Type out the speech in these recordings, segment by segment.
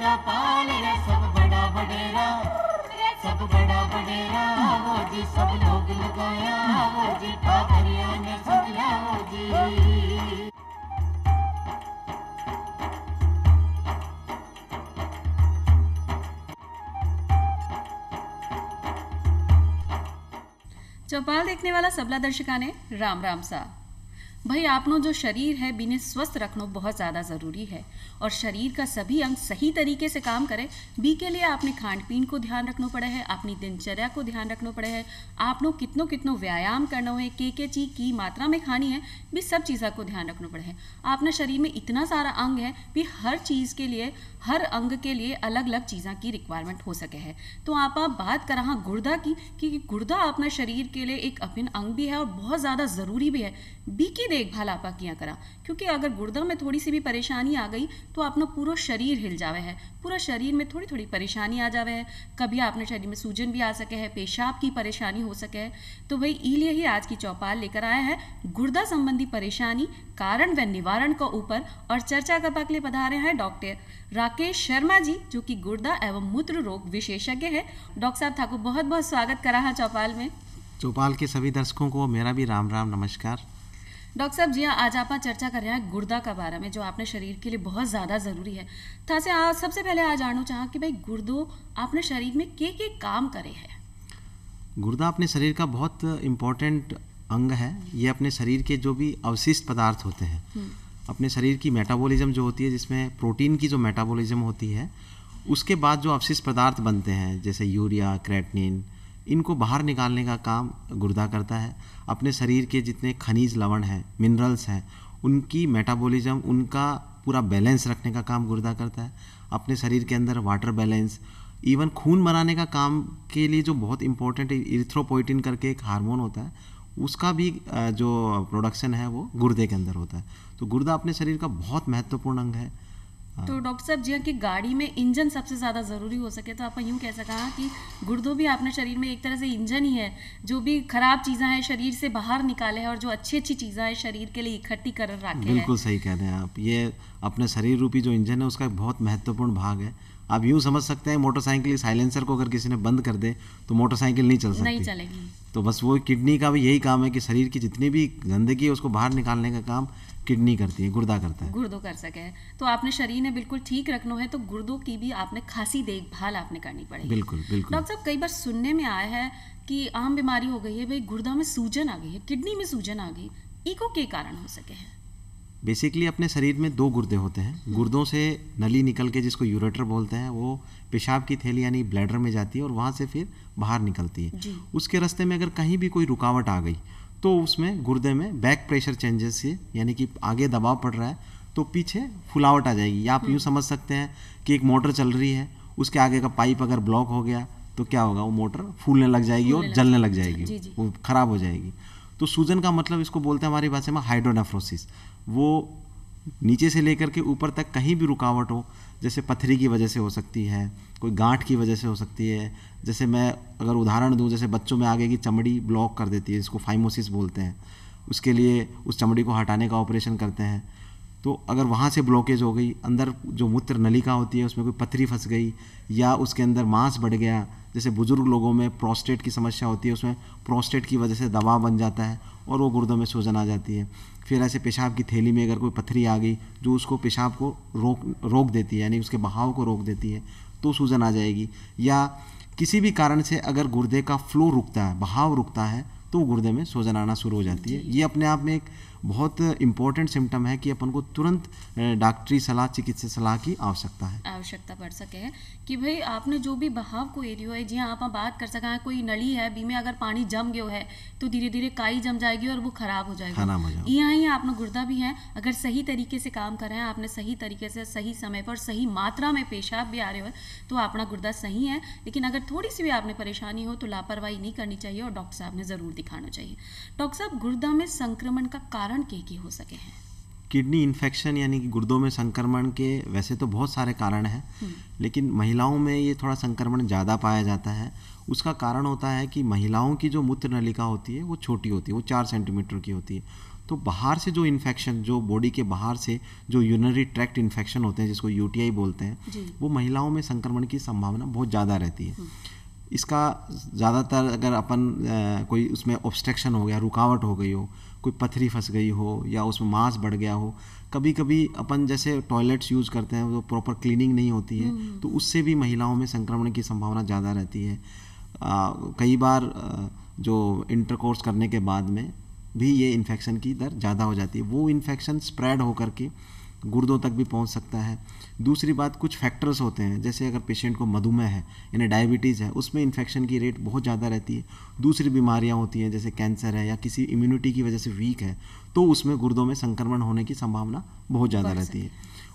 बच्चा सब बड़ा बडेरा सब बड़ा बडेरा वो जी सब लोग लगाया वो जी ने वो जी चौपाल देखने वाला सबला दर्शका ने राम राम सा भाई आपनो जो शरीर है बिने स्वस्थ रखना बहुत ज़्यादा ज़रूरी है और शरीर का सभी अंग सही तरीके से काम करे बी के लिए आपने खान पीन को ध्यान रखना पड़े है अपनी दिनचर्या को ध्यान रखना पड़े है आपनों कितनों कितनों व्यायाम करना है के के चीज की मात्रा में खानी है भी सब चीज़ों को ध्यान रखना पड़े है आपने शरीर में इतना सारा अंग है भी हर चीज़ के लिए हर अंग के लिए अलग अलग चीज़ा की रिक्वायरमेंट हो सके है तो आप आप बात करा हाँ गुर्दा की क्योंकि गुर्दा अपना शरीर के लिए एक अभिन्न अंग भी है और बहुत ज़्यादा ज़रूरी भी है बी की देखभाल आप किया करा क्योंकि अगर गुर्दा में थोड़ी सी भी परेशानी आ गई तो अपना पूरा शरीर हिल जावे है पूरा शरीर में थोड़ी थोड़ी परेशानी आ जावे है कभी आपने शरीर में सूजन भी आ सके है पेशाब की परेशानी हो सके है तो वही इलिए ही आज की चौपाल लेकर आया है गुर्दा संबंधी परेशानी कारण व निवारण का ऊपर और चर्चा करवा के लिए पधारे हैं डॉक्टर राकेश शर्मा जी जो कि गुर्दा एवं मूत्र रोग विशेषज्ञ है डॉक्टर साहब ठाकुर बहुत बहुत स्वागत करा है चौपाल में चौपाल के सभी दर्शकों को मेरा भी राम राम नमस्कार डॉक्टर साहब जी हाँ, आज आप चर्चा कर रहे हैं गुर्दा का बारे में जो आपने शरीर के लिए बहुत ज़्यादा ज़रूरी है था तो से आज सबसे पहले आज जानू चाह कि भाई गुर्दो आपने शरीर में के के काम करे है गुर्दा अपने शरीर का बहुत इम्पोर्टेंट अंग है ये अपने शरीर के जो भी अवशिष्ट पदार्थ होते हैं हम्म। अपने शरीर की मेटाबॉलिज्म जो होती है जिसमें प्रोटीन की जो मेटाबॉलिज्म होती है उसके बाद जो अवशिष्ट पदार्थ बनते हैं जैसे यूरिया क्रेटनिन इनको बाहर निकालने का काम गुर्दा करता है अपने शरीर के जितने खनिज लवण हैं मिनरल्स हैं उनकी मेटाबॉलिज्म उनका पूरा बैलेंस रखने का काम गुर्दा करता है अपने शरीर के अंदर वाटर बैलेंस इवन खून बनाने का काम के लिए जो बहुत इंपॉर्टेंट इरिथ्रोपोइटिन करके एक हार्मोन होता है उसका भी जो प्रोडक्शन है वो गुर्दे के अंदर होता है तो गुर्दा अपने शरीर का बहुत महत्वपूर्ण अंग है हाँ। तो डॉक्टर साहब जी हाँ, कि गाड़ी में इंजन सबसे ज़्यादा ज़रूरी हो सके तो आपने यूं कह कहा कि गुर्दों भी आपने शरीर में एक तरह से इंजन ही है जो भी खराब चीज़ें हैं शरीर से बाहर निकाले हैं और जो अच्छी अच्छी चीज़ें हैं शरीर के लिए इकट्ठी कर रखे बिल्कुल सही कह रहे हैं आप ये अपने शरीर रूपी जो इंजन है उसका एक बहुत महत्वपूर्ण भाग है आप यूँ समझ सकते हैं मोटरसाइकिल साइलेंसर को अगर किसी ने बंद कर दे तो मोटरसाइकिल नहीं चल सकती नहीं चलेगी तो बस वो किडनी का भी यही काम है कि शरीर की जितनी भी गंदगी है उसको बाहर निकालने का काम किडनी करती है गुर्दा करता है गुर्दो कर सके तो आपने शरीर ने बिल्कुल ठीक रखना है तो गुर्दों की भी आपने खासी देखभाल आपने करनी पड़ेगी बिल्कुल बिल्कुल डॉक्टर साहब कई बार सुनने में आया है कि आम बीमारी हो गई है भाई गुर्दा में सूजन आ गई है किडनी में सूजन आ गई इको के कारण हो सके है बेसिकली अपने शरीर में दो गुर्दे होते हैं हम्म। गुर्दों से नली निकल के जिसको यूरेटर बोलते हैं वो पेशाब की थैली यानी ब्लैडर में जाती है और वहाँ से फिर बाहर निकलती है उसके रास्ते में अगर कहीं भी कोई रुकावट आ गई तो उसमें गुर्दे में बैक प्रेशर चेंजेस से यानी कि आगे दबाव पड़ रहा है तो पीछे फुलावट आ जाएगी या आप हम्म। यूँ समझ सकते हैं कि एक मोटर चल रही है उसके आगे का पाइप अगर ब्लॉक हो गया तो क्या होगा वो मोटर फूलने लग जाएगी और जलने लग जाएगी जी, जी। वो ख़राब हो जाएगी तो सूजन का मतलब इसको बोलते हैं हमारी भाषा में हाइड्रोनेफ्रोसिस वो नीचे से लेकर के ऊपर तक कहीं भी रुकावट हो जैसे पथरी की वजह से हो सकती है कोई गांठ की वजह से हो सकती है जैसे मैं अगर उदाहरण दूँ जैसे बच्चों में आगे की चमड़ी ब्लॉक कर देती है जिसको फाइमोसिस बोलते हैं उसके लिए उस चमड़ी को हटाने का ऑपरेशन करते हैं तो अगर वहाँ से ब्लॉकेज हो गई अंदर जो मूत्र नलिका होती है उसमें कोई पथरी फंस गई या उसके अंदर मांस बढ़ गया जैसे बुज़ुर्ग लोगों में प्रोस्टेट की समस्या होती है उसमें प्रोस्टेट की वजह से दबाव बन जाता है और वो गुर्दों में सूजन आ जाती है फिर ऐसे पेशाब की थैली में अगर कोई पथरी आ गई जो उसको पेशाब को रोक रोक देती है यानी उसके बहाव को रोक देती है तो सूजन आ जाएगी या किसी भी कारण से अगर गुर्दे का फ्लो रुकता है बहाव रुकता है तो गुर्दे में सूजन आना शुरू हो जाती है ये अपने आप में एक बहुत इंपॉर्टेंट सिम्टम है कि अपन को तुरंत डॉक्टरी सलाह चिकित्सा सलाह की आवश्यकता है आवश्यकता पड़ सके है कि भाई आपने जो भी बहाव को एरियो है जी आप बात कर सका है कोई नली है बीमे अगर पानी जम गयो है तो धीरे धीरे काई जम जाएगी और वो खराब हो जाएगी खराब हो जाएगी यहाँ ही आपने गुर्दा भी है अगर सही तरीके से काम कर रहे हैं आपने सही तरीके से सही समय पर सही मात्रा में पेशाब भी आ रहे हो तो अपना गुर्दा सही है लेकिन अगर थोड़ी सी भी आपने परेशानी हो तो लापरवाही नहीं करनी चाहिए और डॉक्टर साहब ने ज़रूर दिखाना चाहिए डॉक्टर साहब गुर्दा में संक्रमण का कारण कारण के के हो सके हैं किडनी इन्फेक्शन यानी कि गुर्दों में संक्रमण के वैसे तो बहुत सारे कारण हैं हम्म। लेकिन महिलाओं में ये थोड़ा संक्रमण ज़्यादा पाया जाता है उसका कारण होता है कि महिलाओं की जो मूत्र नलिका होती है वो छोटी होती है वो चार सेंटीमीटर की होती है तो बाहर से जो इन्फेक्शन जो बॉडी के बाहर से जो यूनरी ट्रैक्ट इन्फेक्शन होते हैं जिसको यूटीआई बोलते हैं वो महिलाओं में संक्रमण की संभावना बहुत ज़्यादा रहती है हम्म। इसका ज़्यादातर अगर अपन कोई उसमें ऑब्स्ट्रक्शन हो गया रुकावट हो गई हो कोई पथरी फंस गई हो या उसमें मांस बढ़ गया हो कभी कभी अपन जैसे टॉयलेट्स यूज़ करते हैं वो तो प्रॉपर क्लीनिंग नहीं होती है हम्म। तो उससे भी महिलाओं में संक्रमण की संभावना ज़्यादा रहती है कई बार जो इंटरकोर्स करने के बाद में भी ये इन्फेक्शन की दर ज़्यादा हो जाती है वो इन्फेक्शन स्प्रेड होकर के गुर्दों तक भी पहुंच सकता है दूसरी बात कुछ फैक्टर्स होते हैं जैसे अगर पेशेंट को मधुमेह है यानी डायबिटीज़ है उसमें इन्फेक्शन की रेट बहुत ज़्यादा रहती है दूसरी बीमारियां होती हैं जैसे कैंसर है या किसी इम्यूनिटी की वजह से वीक है तो उसमें गुर्दों में संक्रमण होने की संभावना बहुत ज़्यादा रहती है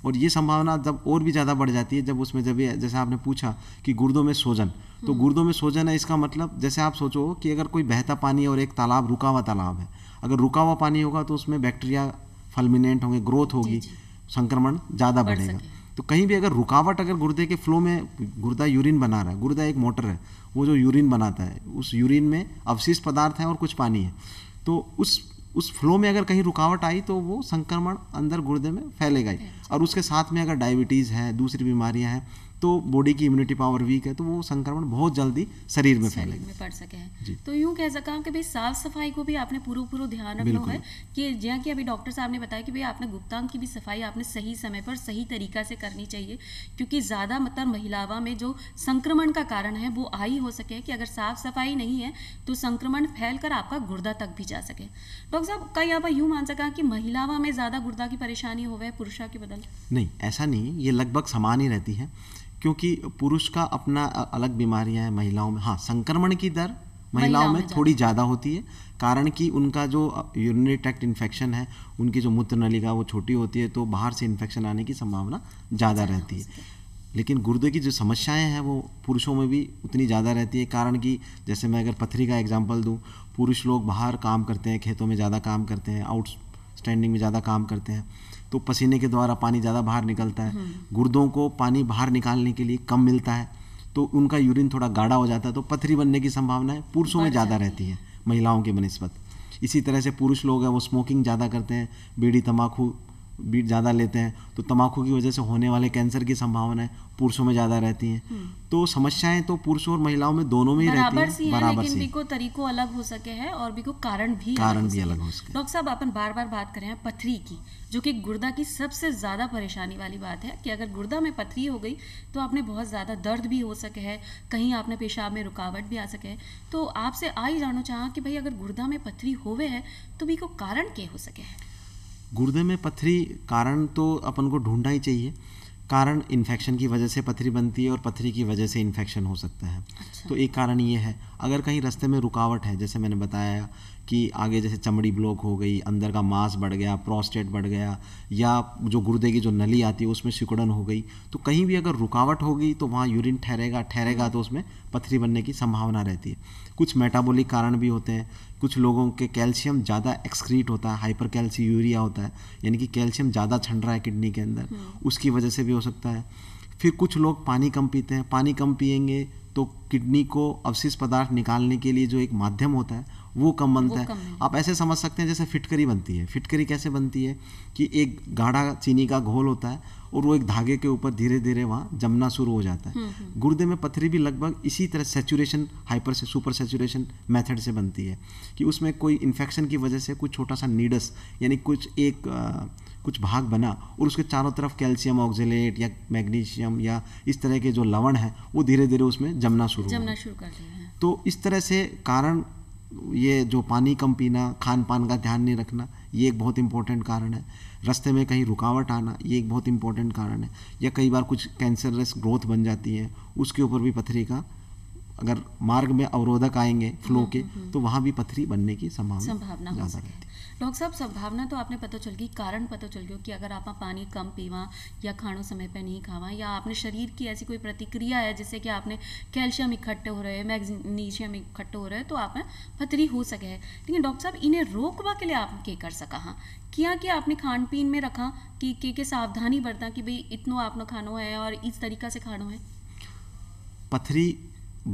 और ये संभावना जब और भी ज़्यादा बढ़ जाती है जब उसमें जब जैसे आपने पूछा कि गुर्दों में सोजन तो हम्म। गुर्दों में सोजन है इसका मतलब जैसे आप सोचो कि अगर कोई बहता पानी और एक तालाब रुका हुआ तालाब है अगर रुका हुआ पानी होगा तो उसमें बैक्टीरिया फलमिनेंट होंगे ग्रोथ होगी जी जी। संक्रमण ज़्यादा बढ़ेगा तो कहीं भी अगर रुकावट अगर गुर्दे के फ्लो में गुर्दा यूरिन बना रहा है गुर्दा एक मोटर है वो जो यूरिन बनाता है उस यूरिन में अवशिष्ट पदार्थ है और कुछ पानी है तो उस उस फ्लो में अगर कहीं रुकावट आई तो वो संक्रमण अंदर गुर्दे में फैलेगा ही और उसके साथ में अगर डायबिटीज़ है दूसरी बीमारियां हैं तो बॉडी की इम्यूनिटी पावर वीक है तो वो संक्रमण बहुत जल्दी शरीर में फैलेगा फैले पड़ सके हैं तो यूँ कह सका कि भाई साफ सफाई को भी आपने पूरा पूरा ध्यान रखना है कि जहाँ कि अभी डॉक्टर साहब ने बताया कि भाई आपने गुप्तांग की भी सफाई आपने सही समय पर सही तरीका से करनी चाहिए क्योंकि ज़्यादा मतलब महिलावा में जो संक्रमण का कारण है वो आई हो सके कि अगर साफ सफाई नहीं है तो संक्रमण फैल आपका गुर्दा तक भी जा सके डॉक्टर साहब कई आप यूँ मान सका कि महिलावा में ज़्यादा गुर्दा की परेशानी हो गए पुरुषा के बदल नहीं ऐसा नहीं ये लगभग समान ही रहती है क्योंकि पुरुष का अपना अलग बीमारियां हैं महिलाओं में हाँ संक्रमण की दर महिलाओं में थोड़ी ज़्यादा होती है कारण कि उनका जो यूरिनरी ट्रैक्ट इन्फेक्शन है उनकी जो मूत्र नलिका वो छोटी होती है तो बाहर से इन्फेक्शन आने की संभावना ज़्यादा रहती है लेकिन गुर्दे की जो समस्याएं हैं वो पुरुषों में भी उतनी ज़्यादा रहती है कारण कि जैसे मैं अगर पथरी का एग्जाम्पल दूँ पुरुष लोग बाहर काम करते हैं खेतों में ज़्यादा काम करते हैं आउट स्टैंडिंग में ज़्यादा काम करते हैं तो पसीने के द्वारा पानी ज़्यादा बाहर निकलता है हम्म। गुर्दों को पानी बाहर निकालने के लिए कम मिलता है तो उनका यूरिन थोड़ा गाढ़ा हो जाता है तो पथरी बनने की संभावनाएं पुरुषों में ज़्यादा रहती है महिलाओं के बनस्पत इसी तरह से पुरुष लोग हैं वो स्मोकिंग ज़्यादा करते हैं बीड़ी तम्बाकू बीट ज़्यादा लेते हैं तो तम्बाकू की वजह से होने वाले कैंसर की संभावनाएं पुरुषों में ज़्यादा रहती हैं हम्म। तो समस्याएं तो पुरुषों और महिलाओं में दोनों में ही रहती हैं सी है, बराबर लेकिन तरीको अलग हो सके है और को कारण भी कारण भी अलग हो सके डॉक्टर साहब अपन बार बार बात करें हैं पथरी की जो कि गुर्दा की सबसे ज़्यादा परेशानी वाली बात है कि अगर गुर्दा में पथरी हो गई तो आपने बहुत ज़्यादा दर्द भी हो सके है कहीं आपने पेशाब में रुकावट भी आ सके है तो आपसे आई जानो चाह कि भाई अगर गुर्दा में पथरी होवे है तो भी को कारण क्या हो सके है गुर्दे में पथरी कारण तो अपन को ढूंढना ही चाहिए कारण इन्फेक्शन की वजह से पथरी बनती है और पथरी की वजह से इन्फेक्शन हो सकता है अच्छा। तो एक कारण ये है अगर कहीं रास्ते में रुकावट है जैसे मैंने बताया कि आगे जैसे चमड़ी ब्लॉक हो गई अंदर का मांस बढ़ गया प्रोस्टेट बढ़ गया या जो गुर्दे की जो नली आती है उसमें सिकुड़न हो गई तो कहीं भी अगर रुकावट होगी तो वहाँ यूरिन ठहरेगा ठहरेगा तो उसमें पथरी बनने की संभावना रहती है कुछ मेटाबॉलिक कारण भी होते हैं कुछ लोगों के कैल्शियम ज़्यादा एक्सक्रीट होता है हाइपर कैल्सी यूरिया होता है यानी कि कैल्शियम ज़्यादा छंड रहा है किडनी के अंदर हम्म। उसकी वजह से भी हो सकता है फिर कुछ लोग पानी कम पीते हैं पानी कम पियेंगे तो किडनी को अवशिष्ट पदार्थ निकालने के लिए जो एक माध्यम होता है वो कम बनता है आप ऐसे समझ सकते हैं जैसे फिटकरी बनती है फिटकरी कैसे बनती है कि एक गाढ़ा चीनी का घोल होता है और वो एक धागे के ऊपर धीरे धीरे वहाँ जमना शुरू हो जाता है हम्म, हम्म। गुर्दे में पथरी भी लगभग इसी तरह सेचुरेशन हाइपर से सुपर सेचुरेशन मेथड से बनती है कि उसमें कोई इन्फेक्शन की वजह से कुछ छोटा सा नीडस यानी कुछ एक आ, कुछ भाग बना और उसके चारों तरफ कैल्शियम ऑक्जेलेट या मैग्नीशियम या इस तरह के जो लवण है वो धीरे धीरे उसमें जमना शुरू जमना शुरू कर हैं तो इस तरह से कारण ये जो पानी कम पीना खान पान का ध्यान नहीं रखना ये एक बहुत इंपॉर्टेंट कारण है रास्ते में कहीं रुकावट आना ये एक बहुत इंपॉर्टेंट कारण है या कई बार कुछ कैंसरस ग्रोथ बन जाती है उसके ऊपर भी पथरी का अगर मार्ग में अवरोधक आएंगे फ्लो हम्म, के हम्म, हम्म। तो वहाँ भी पथरी बनने की संभावना संभावना ज़्यादा रहती है डॉक्टर साहब संभावना तो आपने पता चल गई कारण पता चल गया कि अगर आप पानी कम पीवा या खाणों समय पर नहीं खावा या आपने शरीर की ऐसी कोई प्रतिक्रिया है जिससे कि आपने कैल्शियम इकट्ठे हो रहे हैं मैग्नीशियम इकट्ठे हो रहे हैं तो आप पथरी हो सके है लेकिन डॉक्टर साहब इन्हें रोकवा के लिए आप के कर सका हाँ किया कि आपने खान पीन में रखा कि के के सावधानी बरता कि भाई इतना आपने खानो है और इस तरीका से खानो है पथरी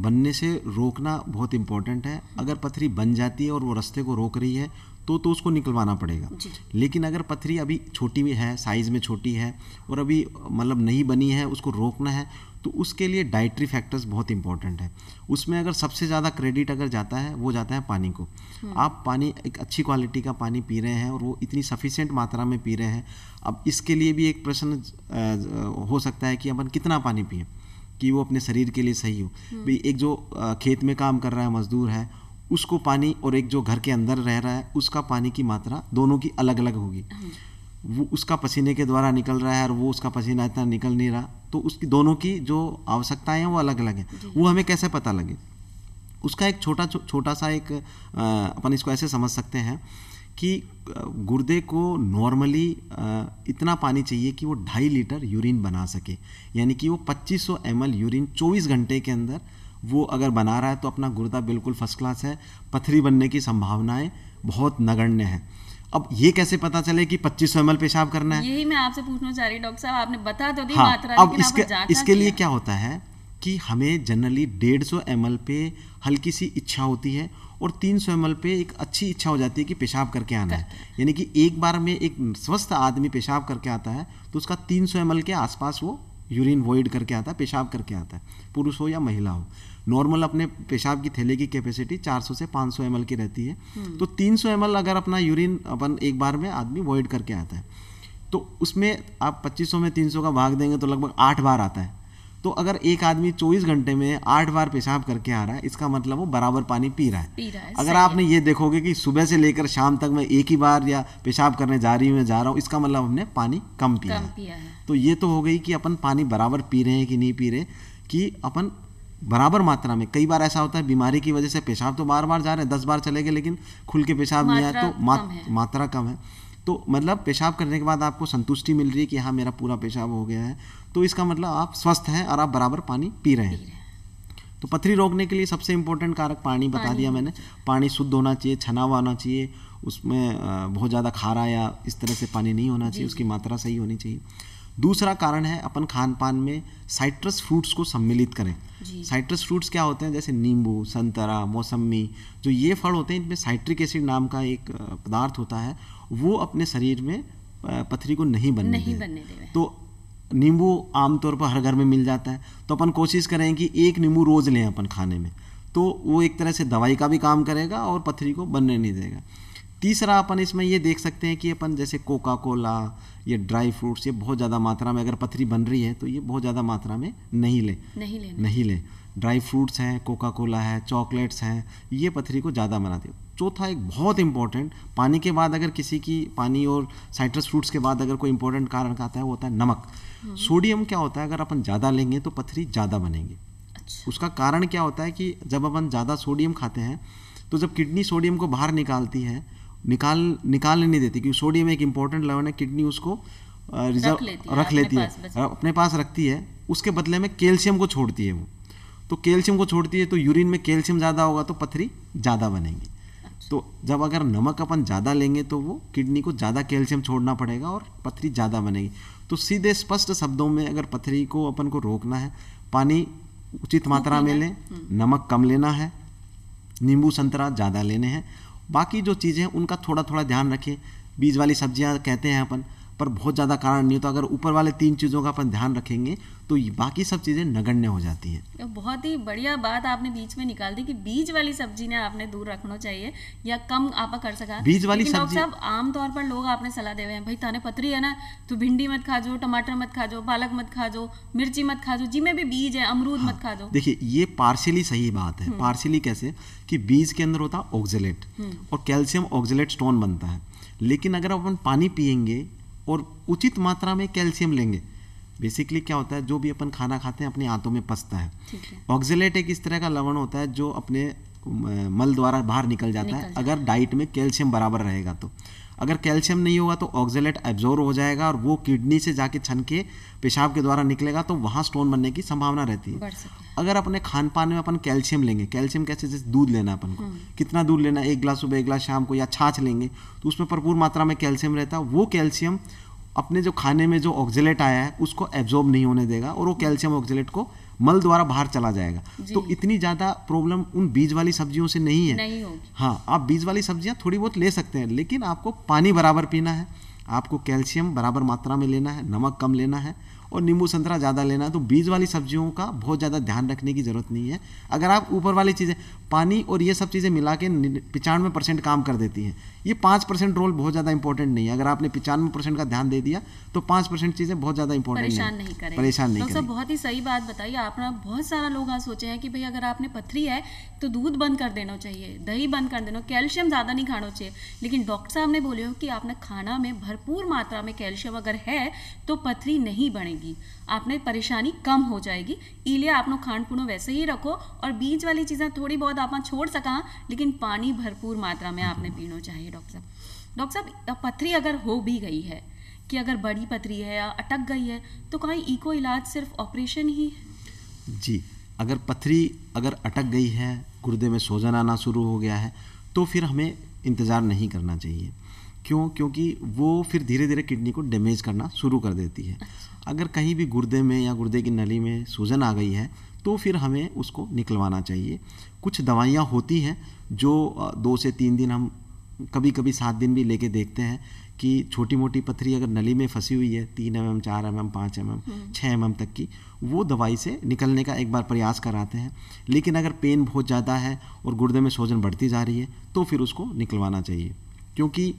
बनने से रोकना बहुत इम्पॉर्टेंट है हम्म। अगर पथरी बन जाती है और वो रास्ते को रोक रही है तो तो उसको निकलवाना पड़ेगा लेकिन अगर पथरी अभी छोटी भी है साइज़ में छोटी है और अभी मतलब नहीं बनी है उसको रोकना है तो उसके लिए डाइट्री फैक्टर्स बहुत इंपॉर्टेंट है उसमें अगर सबसे ज़्यादा क्रेडिट अगर जाता है वो जाता है पानी को हम्म। आप पानी एक अच्छी क्वालिटी का पानी पी रहे हैं और वो इतनी सफिशेंट मात्रा में पी रहे हैं अब इसके लिए भी एक प्रश्न हो सकता है कि अपन कितना पानी पिए कि वो अपने शरीर के लिए सही हो हम्म। भाई एक जो खेत में काम कर रहा है मजदूर है उसको पानी और एक जो घर के अंदर रह रहा है उसका पानी की मात्रा दोनों की अलग अलग होगी हम्म। वो उसका पसीने के द्वारा निकल रहा है और वो उसका पसीना इतना निकल नहीं रहा तो उसकी दोनों की जो आवश्यकताएं हैं वो अलग अलग हैं वो हमें कैसे पता लगे उसका एक छोटा छोटा सा एक अपन इसको ऐसे समझ सकते हैं कि गुर्दे को नॉर्मली इतना पानी चाहिए कि वो ढाई लीटर यूरिन बना सके यानी कि वो 2500 सौ यूरिन 24 घंटे के अंदर वो अगर बना रहा है तो अपना गुर्दा बिल्कुल फर्स्ट क्लास है पथरी बनने की संभावनाएं बहुत नगण्य हैं अब ये कैसे पता चले कि 2500 एम पेशाब करना है यही मैं आपसे पूछना चाह रही डॉक्टर साहब आपने बता तो दी हाँ, मात्रा अब लेकिन इसके इसके लिए क्या होता है कि हमें जनरली 150 सौ पे हल्की सी इच्छा होती है और 300 सौ पे एक अच्छी इच्छा हो जाती है कि पेशाब करके आना है यानी कि एक बार में एक स्वस्थ आदमी पेशाब करके आता है तो उसका 300 सौ के आसपास वो यूरिन वॉइड करके आता है पेशाब करके आता है पुरुष हो या महिला हो नॉर्मल अपने पेशाब की थैले की कैपेसिटी 400 से 500 सौ की रहती है तो 300 सौ अगर अपना यूरिन अपन एक बार में आदमी वॉइड करके आता है तो उसमें आप 2500 में 300 का भाग देंगे तो लगभग आठ बार आता है तो अगर एक आदमी 24 घंटे में आठ बार पेशाब करके आ रहा है इसका मतलब वो बराबर पानी पी रहा है, पी रहा है अगर आपने ये देखोगे कि सुबह से लेकर शाम तक मैं एक ही बार या पेशाब करने जा रही हूँ जा रहा हूँ इसका मतलब हमने पानी कम पिया, है। पिया है तो ये तो हो गई कि अपन पानी बराबर पी रहे हैं कि नहीं पी रहे कि अपन बराबर मात्रा में कई बार ऐसा होता है बीमारी की वजह से पेशाब तो बार बार जा रहे हैं दस बार चले गए लेकिन खुल के पेशाब नहीं आया तो कम मात्रा कम है तो मतलब पेशाब करने के बाद आपको संतुष्टि मिल रही है कि हाँ मेरा पूरा पेशाब हो गया है तो इसका मतलब आप स्वस्थ हैं और आप बराबर पानी पी रहे हैं तो पथरी रोकने के लिए सबसे इम्पोर्टेंट कारक पानी बता दिया मैंने पानी शुद्ध होना चाहिए छना हुआ होना चाहिए उसमें बहुत ज़्यादा खारा या इस तरह से पानी नहीं होना चाहिए उसकी मात्रा सही होनी चाहिए दूसरा कारण है अपन खान पान में साइट्रस फ्रूट्स को सम्मिलित करें साइट्रस फ्रूट्स क्या होते हैं जैसे नींबू संतरा मौसमी जो ये फल होते हैं इनमें साइट्रिक एसिड नाम का एक पदार्थ होता है वो अपने शरीर में पथरी को नहीं बनने नहीं बनने तो नींबू आमतौर पर हर घर में मिल जाता है तो अपन कोशिश करें कि एक नींबू रोज़ लें अपन खाने में तो वो एक तरह से दवाई का भी काम करेगा और पथरी को बनने नहीं देगा तीसरा अपन इसमें ये देख सकते हैं कि अपन जैसे कोका कोला ये ड्राई फ्रूट्स ये बहुत ज़्यादा मात्रा में अगर पथरी बन रही है तो ये बहुत ज़्यादा मात्रा में नहीं लें नहीं लें नहीं लें ड्राई फ्रूट्स हैं कोका कोला है चॉकलेट्स हैं ये पथरी को ज़्यादा बनाते हो चौथा एक बहुत इंपॉर्टेंट पानी के बाद अगर किसी की पानी और साइट्रस फ्रूट्स के बाद अगर कोई इंपॉर्टेंट कारण आता है वो होता है नमक सोडियम हम्म। क्या होता है अगर अपन ज़्यादा लेंगे तो पथरी ज़्यादा बनेंगे अच्छा। उसका कारण क्या होता है कि जब अपन ज़्यादा सोडियम खाते हैं तो जब किडनी सोडियम को बाहर निकालती है निकाल निकालने नहीं देती क्योंकि सोडियम एक इम्पॉर्टेंट लेवन है किडनी उसको रिजर्व रख लेती है, रख लेती है अपने पास रखती है उसके बदले में कैल्शियम को छोड़ती है वो तो कैल्शियम को छोड़ती है तो यूरिन में कैल्शियम ज़्यादा होगा तो पथरी ज़्यादा बनेगी अच्छा। तो जब अगर नमक अपन ज़्यादा लेंगे तो वो किडनी को ज़्यादा कैल्शियम छोड़ना पड़ेगा और पथरी ज़्यादा बनेगी तो सीधे स्पष्ट शब्दों में अगर पथरी को अपन को रोकना है पानी उचित मात्रा में लें हम्म। नमक कम लेना है नींबू संतरा ज़्यादा लेने हैं बाकी जो चीज़ें उनका थोड़ा थोड़ा ध्यान रखें बीज वाली सब्जियाँ कहते हैं अपन पर बहुत ज़्यादा कारण नहीं तो अगर ऊपर वाले तीन चीज़ों का अपन ध्यान रखेंगे तो बाकी सब चीज़ें नगण्य हो जाती हैं तो बहुत ही बढ़िया बात आपने बीच में निकाल दी कि बीज वाली सब्जी ने आपने दूर रखना चाहिए या कम आप कर सका बीज वाली सब्जी साहब आमतौर पर लोग आपने सलाह दे रहे हैं भाई ताने पतरी है ना तो भिंडी मत खा जो टमाटर मत खा जो पालक मत खा जो मिर्ची मत खा जो जी में भी बीज है अमरूद मत हाँ। खा जो देखिए ये पार्सली सही बात है हम्म। पार्सली कैसे कि बीज के अंदर होता है ऑक्जेलेट हम्म। और कैल्शियम ऑक्जेलेट स्टोन बनता है लेकिन अगर अपन पानी पियेंगे और उचित मात्रा में कैल्शियम लेंगे बेसिकली क्या होता है जो भी अपन खाना खाते हैं अपनी आंतों में पसता है ऑक्जिलेट एक इस तरह का लवण होता है जो अपने मल द्वारा बाहर निकल जाता निकल है अगर डाइट में कैल्शियम बराबर रहेगा तो अगर कैल्शियम नहीं होगा तो ऑक्जेलेट एब्जॉर्व हो जाएगा और वो किडनी से जाके छन के पेशाब के द्वारा निकलेगा तो वहाँ स्टोन बनने की संभावना रहती है अगर अपने खान पान में अपन कैल्शियम लेंगे कैल्शियम कैसे जैसे दूध लेना अपन को हम्म। कितना दूध लेना एक गिलास सुबह एक गिलास शाम को या छाछ लेंगे तो उसमें भरपूर मात्रा में कैल्शियम रहता है वो कैल्शियम अपने जो खाने में जो ऑक्जिलेट आया है उसको एब्जॉर्ब नहीं होने देगा और वो कैल्शियम ऑक्जिलेट को मल द्वारा बाहर चला जाएगा तो इतनी ज़्यादा प्रॉब्लम उन बीज वाली सब्जियों से नहीं है नहीं हाँ आप बीज वाली सब्जियां थोड़ी बहुत ले सकते हैं लेकिन आपको पानी बराबर पीना है आपको कैल्शियम बराबर मात्रा में लेना है नमक कम लेना है और नींबू संतरा ज़्यादा लेना है तो बीज वाली सब्जियों का बहुत ज़्यादा ध्यान रखने की ज़रूरत नहीं है अगर आप ऊपर वाली चीज़ें पानी और ये सब चीज़ें मिला के पचानवे परसेंट काम कर देती हैं ये पाँच परसेंट रोल बहुत ज़्यादा इंपॉर्टेंट नहीं है अगर आपने पचानवे परसेंट का ध्यान दे दिया तो पाँच परसेंट चीज़ें बहुत ज़्यादा इंपॉर्टेंट परेशान नहीं करें परेशान नहीं तो सब बहुत ही सही बात बताइए आपने बहुत सारा लोग यहाँ सोचे हैं कि भाई अगर आपने पथरी है तो दूध बंद कर देना चाहिए दही बंद कर देना कैल्शियम ज़्यादा नहीं खाना चाहिए लेकिन डॉक्टर साहब ने बोले हो कि आपने खाना में भरपूर मात्रा में कैल्शियम अगर है तो पथरी नहीं बनेगी आपने परेशानी कम हो जाएगी इलिया आप खाण पुनो वैसे ही रखो और बीज वाली चीज़ें थोड़ी बहुत आप छोड़ सका लेकिन पानी भरपूर मात्रा में आपने पीनो चाहिए डॉक्टर साहब डॉक्टर साहब पथरी अगर हो भी गई है कि अगर बड़ी पथरी है या अटक गई है तो कहीं इको इलाज सिर्फ ऑपरेशन ही है जी अगर पथरी अगर अटक गई है गुर्दे में सोजन आना शुरू हो गया है तो फिर हमें इंतज़ार नहीं करना चाहिए क्यों क्योंकि वो फिर धीरे धीरे किडनी को डैमेज करना शुरू कर देती है अच्छा। अगर कहीं भी गुर्दे में या गुर्दे की नली में सूजन आ गई है तो फिर हमें उसको निकलवाना चाहिए कुछ दवाइयाँ होती हैं जो दो से तीन दिन हम कभी कभी सात दिन भी लेके देखते हैं कि छोटी मोटी पथरी अगर नली में फंसी हुई है तीन एम एम चार एम एम पाँच एम एम छः एम एम तक की वो दवाई से निकलने का एक बार प्रयास कराते हैं लेकिन अगर पेन बहुत ज़्यादा है और गुर्दे में सोजन बढ़ती जा रही है तो फिर उसको निकलवाना चाहिए क्योंकि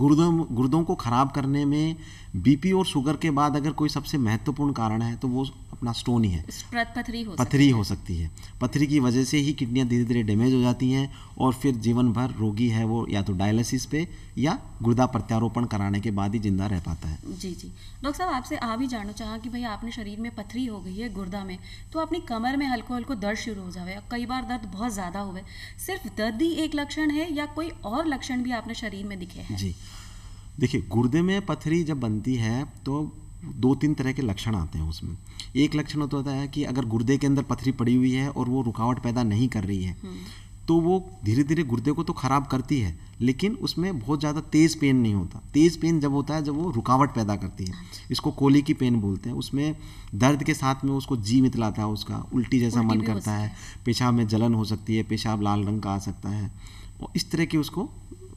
गुर्दों गुर्दों को ख़राब करने में बीपी और शुगर के बाद अगर कोई सबसे महत्वपूर्ण कारण है तो वो अपना स्टोन ही है पथरी हो पथरी हो सकती है पथरी की वजह से ही किडनियाँ धीरे धीरे डैमेज हो जाती हैं और फिर जीवन भर रोगी है वो या तो डायलिसिस पे या गुर्दा प्रत्यारोपण कराने के बाद ही जिंदा रह पाता है जी जी डॉक्टर साहब आपसे आप ही जानना चाहा कि भाई आपने शरीर में पथरी हो गई है गुर्दा में तो अपनी कमर में हल्को हल्को दर्द शुरू हो जाए कई बार दर्द बहुत ज़्यादा हो सिर्फ दर्द ही एक लक्षण है या कोई और लक्षण भी आपने शरीर में दिखे हैं जी देखिए गुर्दे में पथरी जब बनती है तो दो तीन तरह के लक्षण आते हैं उसमें एक लक्षण तो होता है कि अगर गुर्दे के अंदर पथरी पड़ी हुई है और वो रुकावट पैदा नहीं कर रही है हम्म। तो वो धीरे धीरे गुर्दे को तो ख़राब करती है लेकिन उसमें बहुत ज़्यादा तेज़ पेन नहीं होता तेज़ पेन जब होता है जब वो रुकावट पैदा करती है अच्छा। इसको कोली की पेन बोलते हैं उसमें दर्द के साथ में उसको जी मितलाता है उसका उल्टी जैसा उल्टी मन करता है पेशाब में जलन हो सकती है पेशाब लाल रंग का आ सकता है और इस तरह की उसको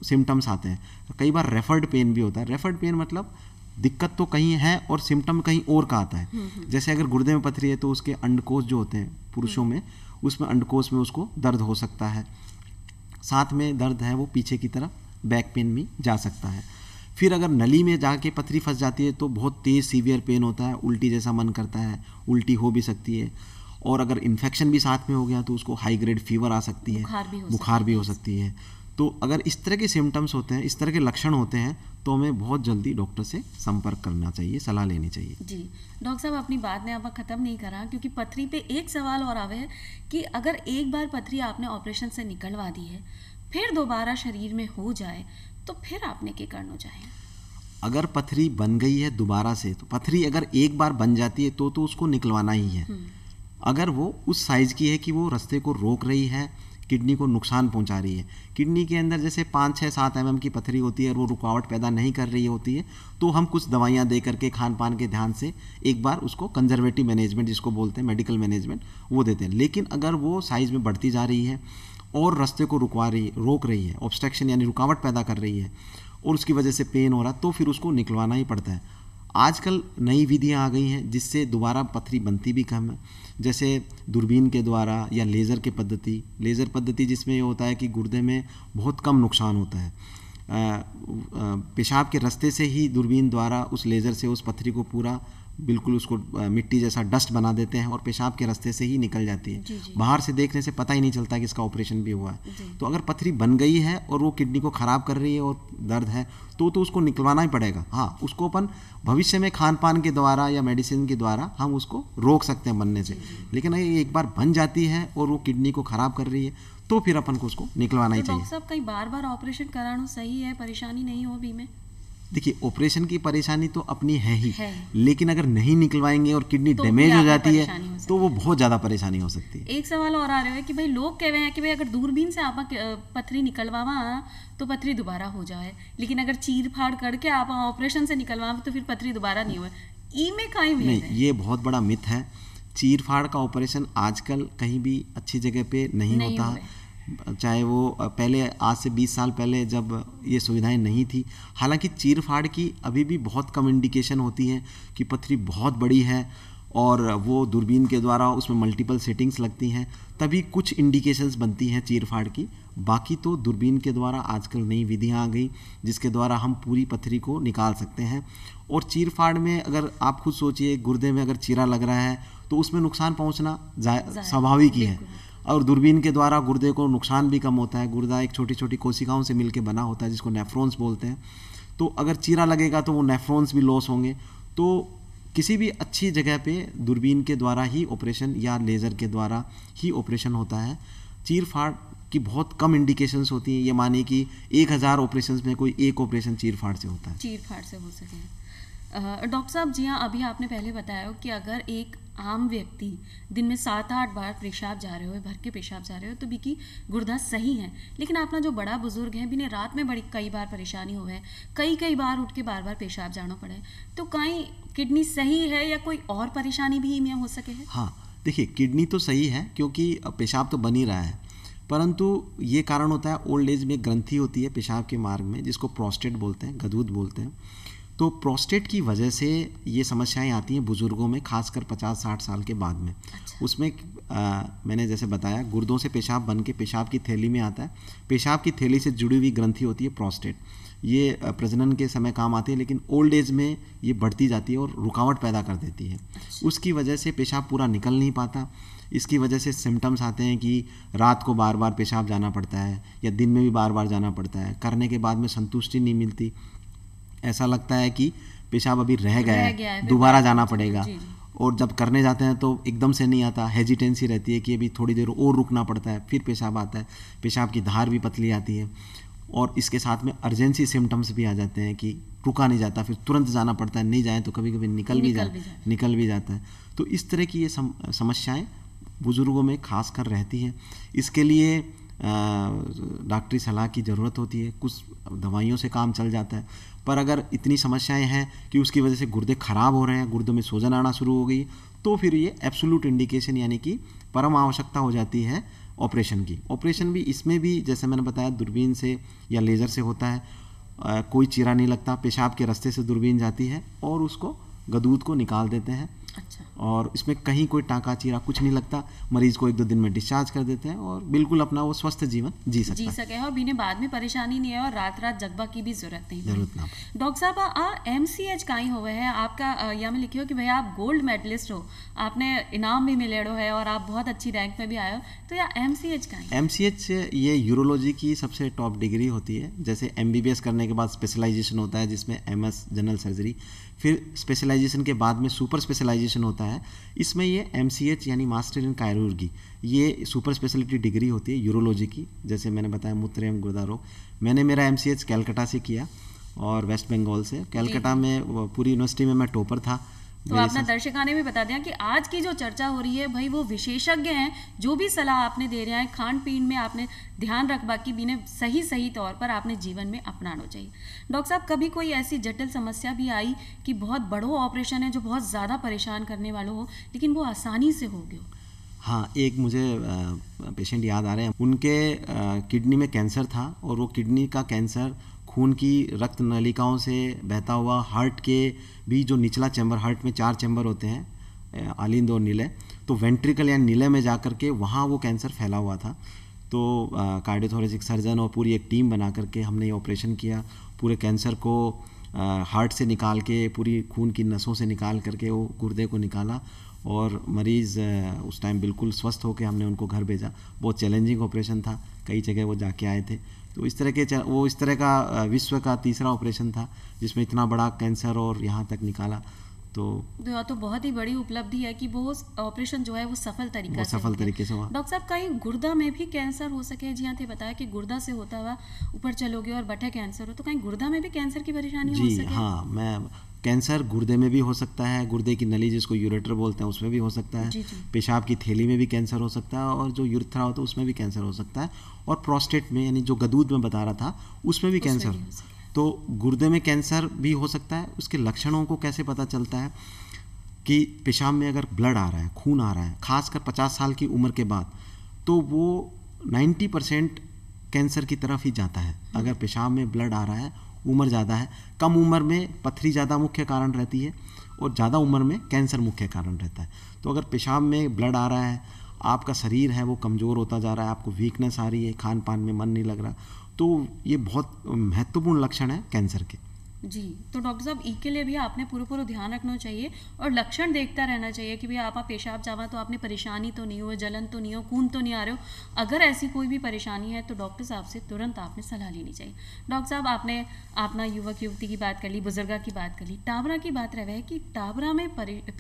सिम्टम्स आते हैं तो कई बार रेफर्ड पेन भी होता है रेफर्ड पेन मतलब दिक्कत तो कहीं है और सिम्टम कहीं और का आता है हम्म, हम्म। जैसे अगर गुर्दे में पथरी है तो उसके अंडकोश जो होते हैं पुरुषों में उसमें अंडकोश में उसको दर्द हो सकता है साथ में दर्द है वो पीछे की तरफ बैक पेन में जा सकता है फिर अगर नली में जाके पथरी फंस जाती है तो बहुत तेज़ सीवियर पेन होता है उल्टी जैसा मन करता है उल्टी हो भी सकती है और अगर इन्फेक्शन भी साथ में हो गया तो उसको हाई ग्रेड फीवर आ सकती है बुखार भी हो सकती है तो अगर इस तरह के सिम्टम्स होते हैं इस तरह के लक्षण होते हैं तो हमें बहुत जल्दी डॉक्टर से संपर्क करना चाहिए सलाह लेनी चाहिए जी डॉक्टर साहब अपनी बात ने आप ख़त्म नहीं करा क्योंकि पथरी पे एक सवाल और आवे है कि अगर एक बार पथरी आपने ऑपरेशन से निकलवा दी है फिर दोबारा शरीर में हो जाए तो फिर आपने क्या करना चाहिए अगर पथरी बन गई है दोबारा से तो पथरी अगर एक बार बन जाती है तो तो उसको निकलवाना ही है हम्म। अगर वो उस साइज़ की है कि वो रास्ते को रोक रही है किडनी को नुकसान पहुंचा रही है किडनी के अंदर जैसे पाँच छः सात एम की पथरी होती है और वो रुकावट पैदा नहीं कर रही होती है तो हम कुछ दवाइयाँ दे करके खान पान के ध्यान से एक बार उसको कंजर्वेटिव मैनेजमेंट जिसको बोलते हैं मेडिकल मैनेजमेंट वो देते हैं लेकिन अगर वो साइज़ में बढ़ती जा रही है और रास्ते को रुकवा रही रोक रही है ऑब्स्ट्रक्शन यानी रुकावट पैदा कर रही है और उसकी वजह से पेन हो रहा तो फिर उसको निकलवाना ही पड़ता है आजकल नई विधियाँ आ गई हैं जिससे दोबारा पथरी बनती भी कम है जैसे दूरबीन के द्वारा या लेज़र के पद्धति लेज़र पद्धति जिसमें ये होता है कि गुर्दे में बहुत कम नुकसान होता है पेशाब के रास्ते से ही दूरबीन द्वारा उस लेज़र से उस पथरी को पूरा बिल्कुल उसको मिट्टी जैसा डस्ट बना देते हैं और पेशाब के रास्ते से ही निकल जाती है जी जी। बाहर से देखने से पता ही नहीं चलता कि इसका ऑपरेशन भी हुआ है तो अगर पथरी बन गई है और वो किडनी को ख़राब कर रही है और दर्द है तो तो उसको निकलवाना ही पड़ेगा हाँ उसको अपन भविष्य में खान पान के द्वारा या मेडिसिन के द्वारा हम उसको रोक सकते हैं बनने से लेकिन अगर एक बार बन जाती है और वो किडनी को ख़राब कर रही है तो फिर अपन को उसको निकलवाना ही तो चाहिए डॉक्टर साहब कहीं बार बार ऑपरेशन कराना सही है परेशानी नहीं हो बीमे देखिए ऑपरेशन की परेशानी तो अपनी है ही है। लेकिन अगर नहीं निकलवाएंगे और किडनी तो डैमेज हो जाती है हो तो वो बहुत ज़्यादा परेशानी हो सकती है एक सवाल और आ रहा है कि भाई लोग कह रहे हैं कि भाई अगर दूरबीन से आप पथरी निकलवावा तो पथरी दोबारा हो जाए लेकिन अगर चीर फाड़ करके आप ऑपरेशन से निकलवा तो फिर पथरी दोबारा नहीं हुआ ई में का ही नहीं ये बहुत बड़ा मिथ है चीर फाड़ का ऑपरेशन आजकल कहीं भी अच्छी जगह पे नहीं, नहीं होता चाहे वो पहले आज से 20 साल पहले जब ये सुविधाएं नहीं थी हालांकि चीर फाड़ की अभी भी बहुत कम इंडिकेशन होती है कि पथरी बहुत बड़ी है और वो दूरबीन के द्वारा उसमें मल्टीपल सेटिंग्स लगती हैं तभी कुछ इंडिकेशंस बनती हैं चीरफाड़ की बाकी तो दूरबीन के द्वारा आजकल नई विधियाँ आ गई जिसके द्वारा हम पूरी पथरी को निकाल सकते हैं और चीरफाड़ में अगर आप खुद सोचिए गुर्दे में अगर चीरा लग रहा है तो उसमें नुकसान पहुँचना स्वाभाविक ही है और दूरबीन के द्वारा गुर्दे को नुकसान भी कम होता है गुर्दा एक छोटी छोटी कोशिकाओं से मिलकर बना होता है जिसको नेफ्रॉन्स बोलते हैं तो अगर चीरा लगेगा तो वो नेफ्रॉन्स भी लॉस होंगे तो किसी भी अच्छी जगह पे दूरबीन के द्वारा ही ऑपरेशन या लेज़र के द्वारा ही ऑपरेशन होता है चीर फाड़ की बहुत कम इंडिकेशंस होती हैं ये मानिए कि एक हज़ार ऑपरेशन में कोई एक ऑपरेशन चीर फाड़ से होता है चीर फाड़ से हो सके डॉक्टर साहब जी हाँ अभी आपने पहले बताया हो कि अगर एक आम व्यक्ति दिन में सात आठ बार पेशाब जा रहे हो भर के पेशाब जा रहे हो तो बिकी गुर्दा सही है लेकिन अपना जो बड़ा बुजुर्ग है बिने रात में बड़ी कई बार परेशानी हो है कई कई बार उठ के बार बार पेशाब जाना पड़े तो कहीं किडनी सही है या कोई और परेशानी भी इनमें हो सके है हाँ देखिए किडनी तो सही है क्योंकि पेशाब तो बन ही रहा है परंतु ये कारण होता है ओल्ड एज में ग्रंथी होती है पेशाब के मार्ग में जिसको प्रोस्टेट बोलते हैं गदूद बोलते हैं तो प्रोस्टेट की वजह से ये समस्याएं आती हैं बुज़ुर्गों में खासकर 50-60 साल के बाद में अच्छा। उसमें आ, मैंने जैसे बताया गुर्दों से पेशाब बन के पेशाब की थैली में आता है पेशाब की थैली से जुड़ी हुई ग्रंथि होती है प्रोस्टेट ये प्रजनन के समय काम आती है लेकिन ओल्ड एज में ये बढ़ती जाती है और रुकावट पैदा कर देती है अच्छा। उसकी वजह से पेशाब पूरा निकल नहीं पाता इसकी वजह से सिम्टम्स आते हैं कि रात को बार बार पेशाब जाना पड़ता है या दिन में भी बार बार जाना पड़ता है करने के बाद में संतुष्टि नहीं मिलती ऐसा लगता है कि पेशाब अभी रह गया है दोबारा जाना पड़ेगा और जब करने जाते हैं तो एकदम से नहीं आता हेजिटेंसी रहती है कि अभी थोड़ी देर और रुकना पड़ता है फिर पेशाब आता है पेशाब की धार भी पतली आती है और इसके साथ में अर्जेंसी सिम्टम्स भी आ जाते हैं कि रुका नहीं जाता फिर तुरंत जाना पड़ता है नहीं जाए तो कभी कभी निकल, भी, जा निकल भी जाता है तो इस तरह की ये समस्याएँ बुज़ुर्गों में खास कर रहती हैं इसके लिए डॉक्टरी सलाह की ज़रूरत होती है कुछ दवाइयों से काम चल जाता है पर अगर इतनी समस्याएं हैं कि उसकी वजह से गुर्दे खराब हो रहे हैं गुर्दों में सोजन आना शुरू हो गई तो फिर ये एब्सोलूट इंडिकेशन यानी कि परम आवश्यकता हो जाती है ऑपरेशन की ऑपरेशन भी इसमें भी जैसे मैंने बताया दूरबीन से या लेज़र से होता है आ, कोई चीरा नहीं लगता पेशाब के रास्ते से दूरबीन जाती है और उसको गदूद को निकाल देते हैं अच्छा और इसमें कहीं कोई टाँका चीरा कुछ नहीं लगता मरीज को एक दो दिन में डिस्चार्ज कर देते हैं और बिल्कुल अपना वो स्वस्थ जीवन जी सकता जी सके और बिना बाद में परेशानी नहीं है और रात रात जगबा की भी जरूरत नहीं जरूरत ना डॉक्टर साहब एम सी एच ही हुए है आपका यहाँ में लिखी हो कि भैया आप गोल्ड मेडलिस्ट हो आपने इनाम भी हो है और आप बहुत अच्छी रैंक में भी आए हो तो या एम सी एच का एम सी एच ये यूरोलॉजी की सबसे टॉप डिग्री होती है जैसे एम बी बी एस करने के बाद स्पेशलाइजेशन होता है जिसमें एम एस जनरल सर्जरी फिर स्पेशलाइजेशन के बाद में सुपर स्पेशलाइजेशन होता है इसमें ये एम यानी मास्टर इन कायरोगी ये सुपर स्पेशलिटी डिग्री होती है यूरोलॉजी की जैसे मैंने बताया मूत्र एवं गुर्दा रोग मैंने मेरा एम कैलकाटा से किया और वेस्ट बंगाल से कैलकाटा में पूरी यूनिवर्सिटी में मैं टॉपर था तो आप दर्शक आने भी बता दें कि आज की जो चर्चा हो रही है भाई वो विशेषज्ञ हैं जो भी सलाह आपने दे रहे हैं खान पीन में आपने ध्यान रखबा की बिना सही सही तौर पर आपने जीवन में अपनाना चाहिए डॉक्टर साहब कभी कोई ऐसी जटिल समस्या भी आई कि बहुत बड़ो ऑपरेशन है जो बहुत ज़्यादा परेशान करने वालों हो लेकिन वो आसानी से हो गया हाँ एक मुझे पेशेंट याद आ रहे हैं उनके किडनी में कैंसर था और वो किडनी का कैंसर खून की रक्त नलिकाओं से बहता हुआ हार्ट के भी जो निचला चैम्बर हार्ट में चार चैम्बर होते हैं आलिंद और नीले तो वेंट्रिकल या नीले में जा कर के वहाँ वो कैंसर फैला हुआ था तो कार्डियोथोरेसिक सर्जन और पूरी एक टीम बना करके हमने ये ऑपरेशन किया पूरे कैंसर को हार्ट से निकाल के पूरी खून की नसों से निकाल करके वो गुर्दे को निकाला और मरीज़ उस टाइम बिल्कुल स्वस्थ होकर हमने उनको घर भेजा बहुत चैलेंजिंग ऑपरेशन था कई जगह वो जाके आए थे तो इस तरह के वो इस तरह का विश्व का तीसरा ऑपरेशन था जिसमें इतना बड़ा कैंसर और यहाँ तक निकाला तो तो, तो बहुत ही बड़ी उपलब्धि है कि वो ऑपरेशन जो है वो सफल तरीके से सफल तरीके से हुआ डॉक्टर साहब कहीं गुर्दा में भी कैंसर हो सके जी हाँ थे बताया कि गुर्दा से होता हुआ ऊपर चलोगे और बटे कैंसर हो तो कहीं गुर्दा में भी कैंसर की परेशानी जी हाँ मैं कैंसर गुर्दे में भी हो सकता है गुर्दे की नली जिसको यूरेटर बोलते हैं उसमें भी हो सकता है पेशाब की थैली में भी कैंसर हो सकता है और जो यूरथ्रा होता है उसमें भी कैंसर हो सकता है और प्रोस्टेट में यानी जो गदूद में बता रहा था उसमें भी कैंसर तो गुर्दे में कैंसर भी हो सकता है उसके लक्षणों को कैसे पता चलता है कि पेशाब में अगर ब्लड आ रहा है खून आ रहा है खासकर 50 साल की उम्र के बाद तो वो 90 परसेंट कैंसर की तरफ ही जाता है हम्म। अगर पेशाब में ब्लड आ रहा है उम्र ज़्यादा है कम उम्र में पथरी ज़्यादा मुख्य कारण रहती है और ज़्यादा उम्र में कैंसर मुख्य कारण रहता है तो अगर पेशाब में ब्लड आ रहा है आपका शरीर है वो कमज़ोर होता जा रहा है आपको वीकनेस आ रही है खान पान में मन नहीं लग रहा तो ये बहुत महत्वपूर्ण लक्षण है कैंसर के जी तो डॉक्टर साहब ई के लिए भी आपने पूरा पूरा ध्यान रखना चाहिए और लक्षण देखता रहना चाहिए कि भाई आप पेशाब जावा तो आपने परेशानी तो नहीं हो जलन तो नहीं हो खून तो नहीं आ रहे हो अगर ऐसी कोई भी परेशानी है तो डॉक्टर साहब से तुरंत आपने सलाह लेनी चाहिए डॉक्टर साहब आपने अपना युवक युवती की बात कर ली बुजुर्गा की बात कर ली टावरा की बात रह है कि टावरा में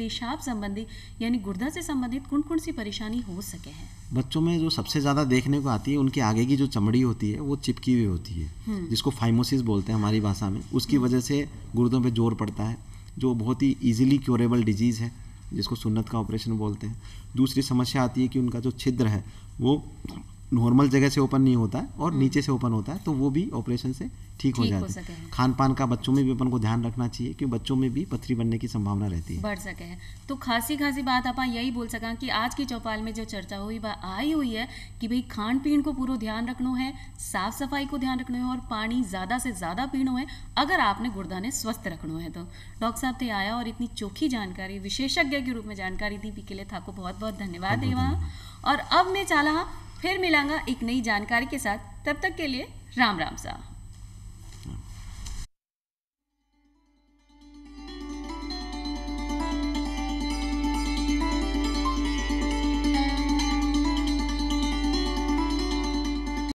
पेशाब संबंधी यानी गुर्दा से संबंधित कौन कौन सी परेशानी हो सके हैं बच्चों में जो सबसे ज़्यादा देखने को आती है उनके आगे की जो चमड़ी होती है वो चिपकी हुई होती है हम्म। जिसको फाइमोसिस बोलते हैं हमारी भाषा में उसकी हम्म। वजह से गुर्दों पे जोर पड़ता है जो बहुत ही ईजिली क्योरेबल डिजीज़ है जिसको सुन्नत का ऑपरेशन बोलते हैं दूसरी समस्या आती है कि उनका जो छिद्र है वो नॉर्मल जगह से ओपन नहीं होता है और हम्म। नीचे से ओपन होता है तो वो भी ऑपरेशन से ठीक हो जाता है खान पान का बच्चों में भी अपन को ध्यान रखना चाहिए क्योंकि बच्चों में भी पथरी बनने की संभावना रहती है बढ़ सके है तो खासी खासी बात आप यही बोल सका कि आज की चौपाल में जो चर्चा हुई वह आई हुई है कि भाई खान पीन को पूरा ध्यान रखना है साफ सफाई को ध्यान रखना है और पानी ज़्यादा से ज़्यादा पीना है अगर आपने गुर्दाने स्वस्थ रखना है तो डॉक्टर साहब थे आया और इतनी चोखी जानकारी विशेषज्ञ के रूप में जानकारी दी पी के लिए था बहुत बहुत धन्यवाद देवा और अब मैं चाला फिर मिलांगा एक नई जानकारी के साथ तब तक के लिए राम राम साह